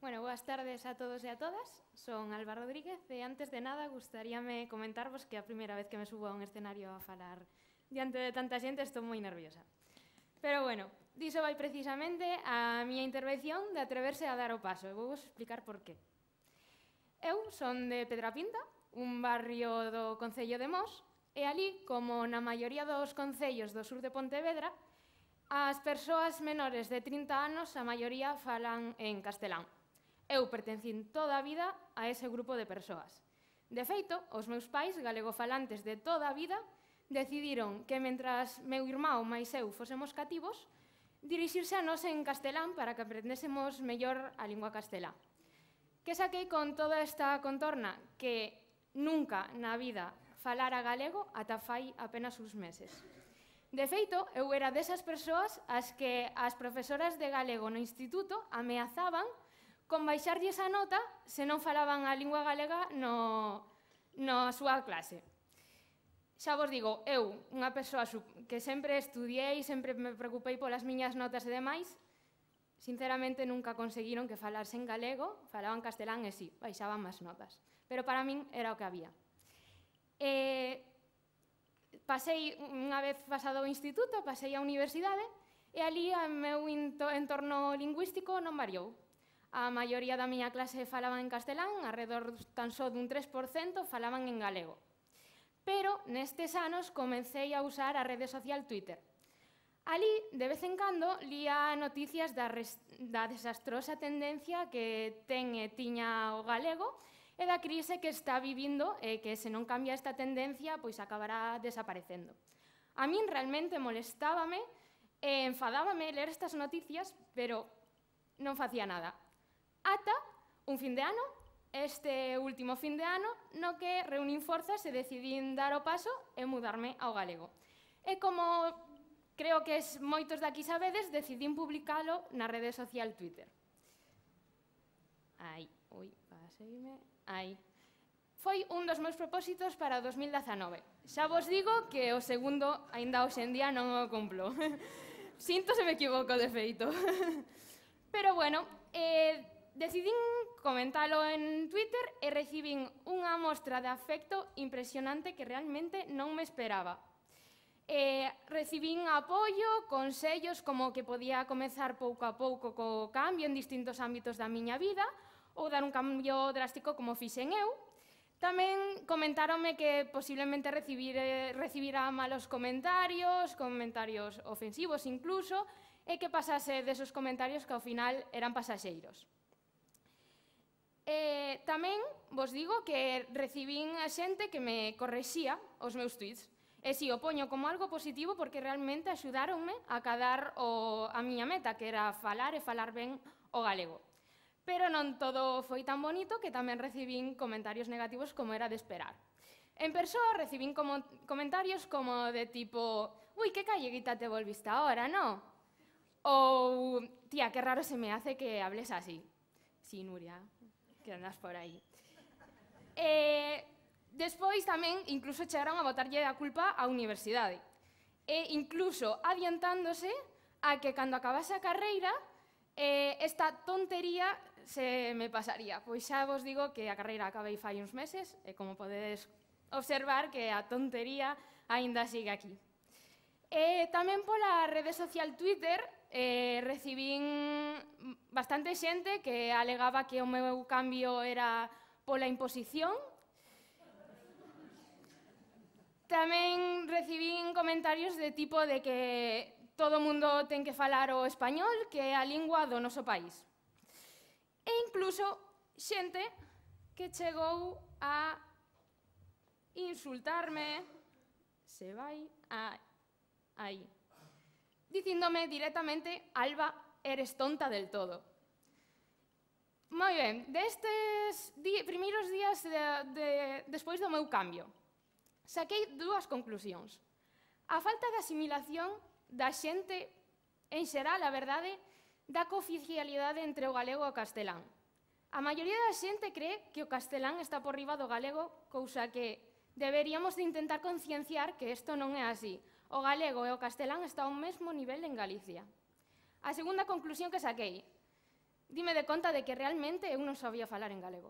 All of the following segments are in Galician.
Bueno, boas tardes a todos e a todas. Son Alba Rodríguez e antes de nada gustaríame comentarvos que a primeira vez que me subo a un escenario a falar diante de tanta xente estou moi nerviosa. Pero bueno, diso vai precisamente a miña intervención de atreverse a dar o paso e vou vos explicar por qué. Eu son de Pedrapinta, un barrio do Concello de Mos, e ali, como na maioría dos concellos do sur de Pontevedra, as persoas menores de 30 anos a maioría falan en castelán eu pertencín toda a vida a ese grupo de persoas. De feito, os meus pais, galegofalantes de toda a vida, decidiron que, mentras meu irmão máis eu fosemos cativos, dirixirse a nós en castelán para que aprendésemos mellor a lingua castelá. Que saquei con toda esta contorna que nunca na vida falara galego ata fai apenas uns meses. De feito, eu era desas persoas as que as profesoras de galego no instituto ameazaban con baixarlles a nota se non falaban a lingua galega no, na súa clase. Xa vos digo, eu, unha persoa que sempre estudiei, sempre me preocupei polas miñas notas e demais, sinceramente nunca conseguiron que falarse en galego, falaban castelán e sí, baixaban máis notas. Pero para min era o que había. E, pasei, unha vez pasado o instituto, pasei a universidade, e ali o meu entorno lingüístico non variou. A maioría da miña clase falaban en castelán, alrededor tan só dun 3% falaban en galego. Pero nestes anos comecei a usar a rede social Twitter. Ali, de vez en cando, lía noticias da, res, da desastrosa tendencia que ten e tiña o galego e da crise que está vivindo e que se non cambia esta tendencia, pois acabará desaparecendo. A min realmente molestábame e enfadábame ler estas noticias, pero non facía nada ata un fin de ano, este último fin de ano, no que reunín forzas e decidín dar o paso e mudarme ao galego. E como creo que es moitos daqui sabedes, decidín publicalo na rede social Twitter. Aí, ui, paseime, aí. Foi un dos meus propósitos para 2019. Xa vos digo que o segundo aínda hoxe en día non o cumplo. Sinto se me equivoco de feito. Pero bueno, eh, Decidín comentalo en Twitter e recibín unha mostra de afecto impresionante que realmente non me esperaba. Eh, recibín apoio, consellos como que podía comezar pouco a pouco co cambio en distintos ámbitos da miña vida ou dar un cambio drástico como fixen eu. Tamén comentárome que posiblemente recibir, eh, recibirá malos comentarios, comentarios ofensivos incluso, e que pasase desos comentarios que ao final eran pasaxeiros. E eh, tamén vos digo que recibín a xente que me correxía os meus tweets. E si o poño como algo positivo porque realmente axudáronme a cadar o, a miña meta, que era falar e falar ben o galego. Pero non todo foi tan bonito que tamén recibín comentarios negativos como era de esperar. En persoa recibín como, comentarios como de tipo «Ui, que calleguita te volviste ahora, no?» Ou «Tía, que raro se me hace que hables así». Sí, Nuria que andas por aí. Eh, despois tamén incluso chegaron a botarlle a culpa á universidade. E incluso adiantándose a que cando acabase a carreira eh, esta tontería se me pasaría. Pois xa vos digo que a carreira acabei fai uns meses e como podedes observar que a tontería aínda sigue aquí. Eh, tamén pola rede social Twitter eh, recibín bastante xente que alegaba que o meu cambio era pola imposición. Tamén recibín comentarios de tipo de que todo mundo ten que falar o español, que é a lingua do noso país. E incluso xente que chegou a insultarme, se vai a aí diciéndome directamente, Alba, eres tonta del todo. Moi ben, destes di, primeiros días de, de, despois do meu cambio, saquei dúas conclusións. A falta de asimilación da xente en xeral, a verdade, da cooficialidade entre o galego e o castelán. A maioría da xente cree que o castelán está por riba do galego, cousa que deberíamos de intentar concienciar que isto non é así o galego e o castelán está ao mesmo nivel en Galicia. A segunda conclusión que saquei, dime de conta de que realmente eu non sabía falar en galego.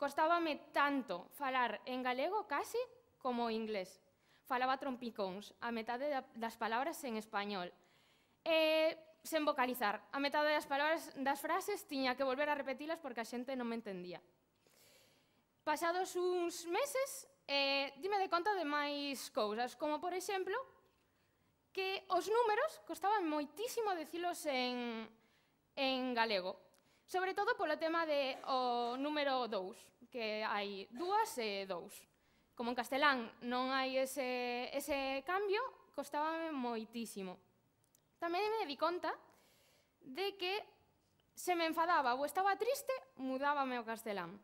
Costábame tanto falar en galego case como inglés. Falaba trompicóns, a metade das palabras en español. E sen vocalizar. A metade das palabras das frases tiña que volver a repetilas porque a xente non me entendía. Pasados uns meses, eh, dime de conta de máis cousas, como por exemplo, que os números costaban moitísimo dicilos en, en galego, sobre todo polo tema de o número 2, que hai dúas e dous. Como en castelán non hai ese, ese cambio, costaba moitísimo. Tamén me di conta de que se me enfadaba ou estaba triste, mudábame ao castelán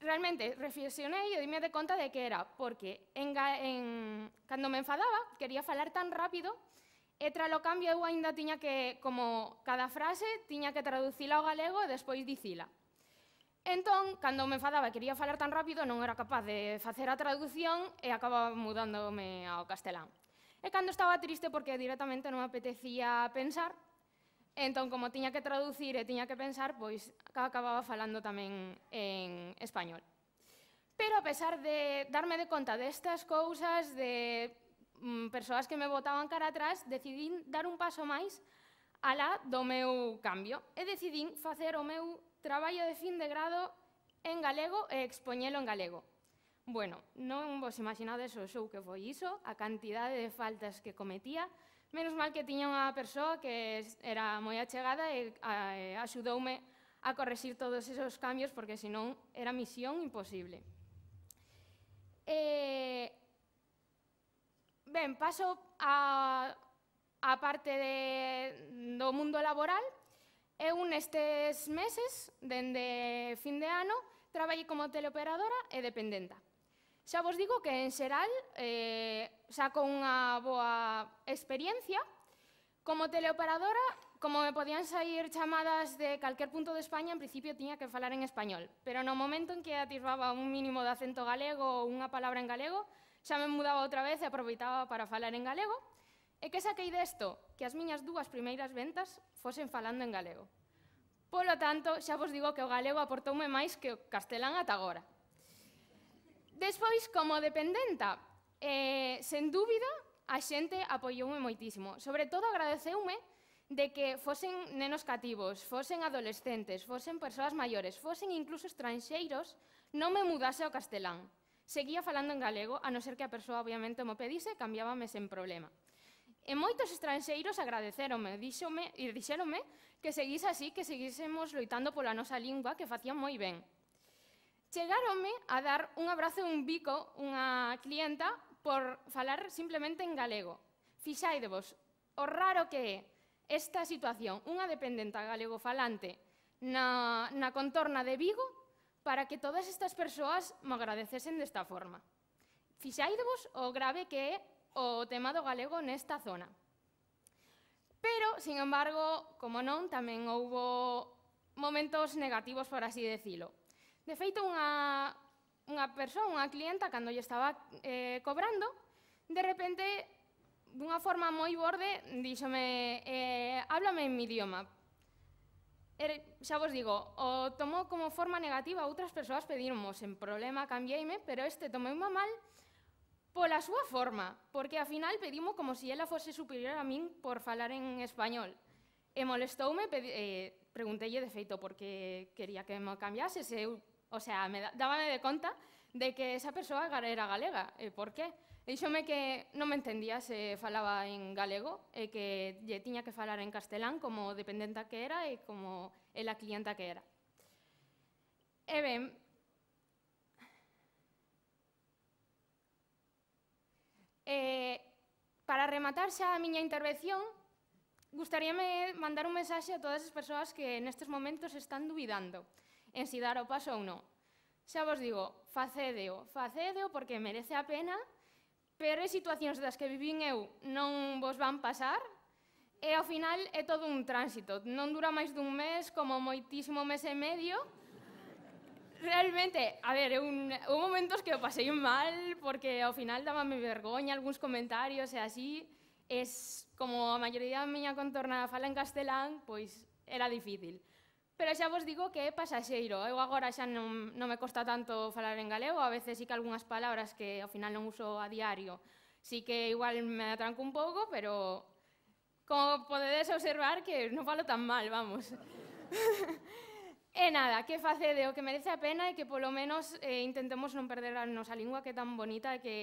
realmente reflexionei e dime de conta de que era, porque en, en, cando me enfadaba, quería falar tan rápido, e tras lo cambio eu ainda tiña que, como cada frase, tiña que traducila ao galego e despois dicila. Entón, cando me enfadaba e quería falar tan rápido, non era capaz de facer a traducción e acababa mudándome ao castelán. E cando estaba triste porque directamente non me apetecía pensar, Entón, como tiña que traducir e tiña que pensar, pois acababa falando tamén en español. Pero a pesar de darme de conta destas cousas, de mm, persoas que me botaban cara atrás, decidín dar un paso máis alá do meu cambio e decidín facer o meu traballo de fin de grado en galego e expoñelo en galego. Bueno, non vos imaginades o show que foi iso, a cantidade de faltas que cometía, Menos mal que tiña unha persoa que era moi achegada e axudoume a correxir todos esos cambios porque senón era misión imposible. Eh, ben, paso a, a parte de, do mundo laboral. Eu nestes meses, dende fin de ano, traballei como teleoperadora e dependenta. Xa vos digo que en xeral eh, saco unha boa experiencia. Como teleoperadora, como me podían sair chamadas de calquer punto de España, en principio tiña que falar en español. Pero no momento en que atisbaba un mínimo de acento galego ou unha palabra en galego, xa me mudaba outra vez e aproveitaba para falar en galego. E que saquei desto? Que as miñas dúas primeiras ventas fosen falando en galego. Polo tanto, xa vos digo que o galego aportoume máis que o castelán ata agora. Despois, como dependenta, eh, sen dúbida, a xente apoioume moitísimo. Sobre todo agradeceume de que fosen nenos cativos, fosen adolescentes, fosen persoas maiores, fosen incluso estranxeiros, non me mudase ao castelán. Seguía falando en galego, a non ser que a persoa obviamente mo pedise, cambiábame sen problema. E moitos estranxeiros agradecerome, díxome, e dixerome que seguís así, que seguísemos loitando pola nosa lingua, que facían moi ben chegaronme a dar un abrazo e un bico unha clienta por falar simplemente en galego. Fixaidevos, o raro que é esta situación, unha dependenta galego falante na, na contorna de Vigo para que todas estas persoas me agradecesen desta forma. Fixaidevos o grave que é o tema do galego nesta zona. Pero, sin embargo, como non, tamén houbo momentos negativos, por así decilo. De feito, unha, unha persoa, unha clienta, cando lle estaba eh, cobrando, de repente, dunha forma moi borde, díxome, eh, háblame en mi idioma. Er, xa vos digo, o tomou como forma negativa outras persoas pedirmos en problema, cambiéime, pero este tomei má mal pola súa forma, porque a final pedimo como se si ela fose superior a min por falar en español. E molestoume, pedi, eh, preguntelle de feito porque quería que me cambiase, se eu O sea, me dábame de conta de que esa persoa era galega. E eh, por qué? me que non me entendía se falaba en galego e que lle tiña que falar en castelán como dependenta que era e como la clienta que era. E ben, eh, para rematar xa a miña intervención, gustaríame mandar un mensaxe a todas as persoas que nestes momentos están dubidando en si dar o paso ou non. Xa vos digo, facedeo, facedeo porque merece a pena, pero as situacións das que vivín eu non vos van pasar, e ao final é todo un tránsito. Non dura máis dun mes, como moitísimo mes e medio, realmente, a ver, un, un momentos que o pasei mal porque ao final dábame vergoña algúns comentarios e así, es como a maioría da miña contorna fala en castelán, pois era difícil pero xa vos digo que é pasaxeiro. Eu agora xa non, non me costa tanto falar en galego, a veces sí que algunhas palabras que ao final non uso a diario. Sí que igual me atranco un pouco, pero como podedes observar que non falo tan mal, vamos. e nada, que facede o que merece a pena e que polo menos eh, intentemos non perder a nosa lingua que é tan bonita e que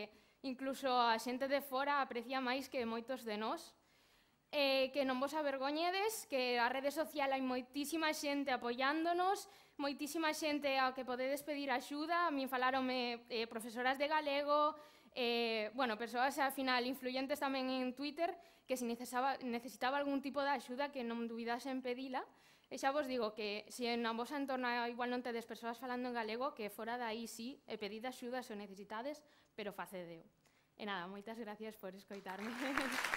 incluso a xente de fora aprecia máis que moitos de nós eh, que non vos avergoñedes, que a rede social hai moitísima xente apoiándonos, moitísima xente ao que podedes pedir axuda, a min falaronme eh, profesoras de galego, eh, bueno, persoas ao final influyentes tamén en Twitter, que se necesitaba, necesitaba algún tipo de axuda que non duvidasen pedila, e xa vos digo que se en a vosa entorna igual non tedes persoas falando en galego, que fora dai sí, e pedid axuda se o necesitades, pero facedeo. E nada, moitas gracias por escoitarme.